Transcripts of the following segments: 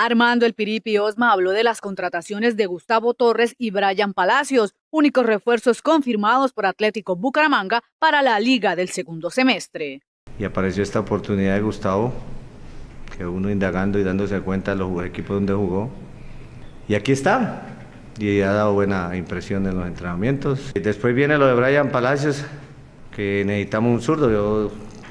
Armando El Piripi Osma habló de las contrataciones de Gustavo Torres y Brian Palacios, únicos refuerzos confirmados por Atlético Bucaramanga para la liga del segundo semestre. Y apareció esta oportunidad de Gustavo, que uno indagando y dándose cuenta de los equipos donde jugó. Y aquí está, y ha dado buena impresión en los entrenamientos. Y después viene lo de Brian Palacios, que necesitamos un zurdo. Yo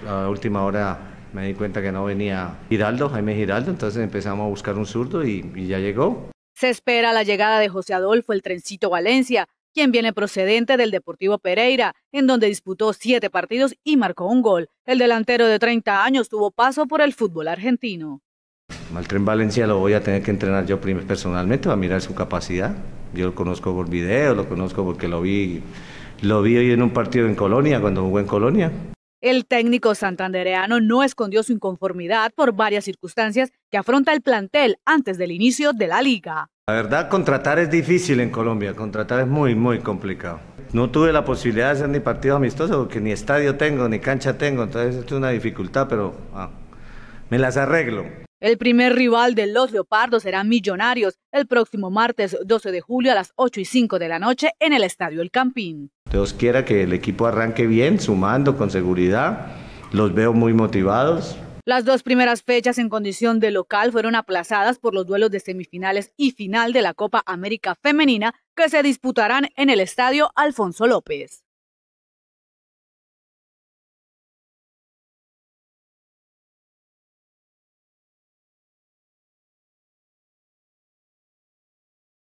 a última hora me di cuenta que no venía Giraldo, Jaime Giraldo, entonces empezamos a buscar un zurdo y, ya llegó. Se espera la llegada de José Adolfo el Trencito Valencia, quien viene procedente del Deportivo Pereira, en donde disputó siete partidos y marcó un gol. El delantero de 30 años tuvo paso por el fútbol argentino. Al Tren Valencia lo voy a tener que entrenar yo personalmente, va a mirar su capacidad. Yo lo conozco por video, lo conozco porque lo vi, lo vi hoy en un partido en Colonia, cuando jugó en Colonia. El técnico santandereano no escondió su inconformidad por varias circunstancias que afronta el plantel antes del inicio de la liga. La verdad, contratar es difícil en Colombia, contratar es muy, muy complicado. No tuve la posibilidad de hacer ni partido amistoso porque ni estadio tengo, ni cancha tengo, entonces es una dificultad, pero ah, me las arreglo. El primer rival de los Leopardos será Millonarios el próximo martes 12 de julio a las 8 y 5 de la noche en el Estadio El Campín. Dios quiera que el equipo arranque bien, sumando con seguridad. Los veo muy motivados. Las dos primeras fechas en condición de local fueron aplazadas por los duelos de semifinales y final de la Copa América Femenina que se disputarán en el Estadio Alfonso López.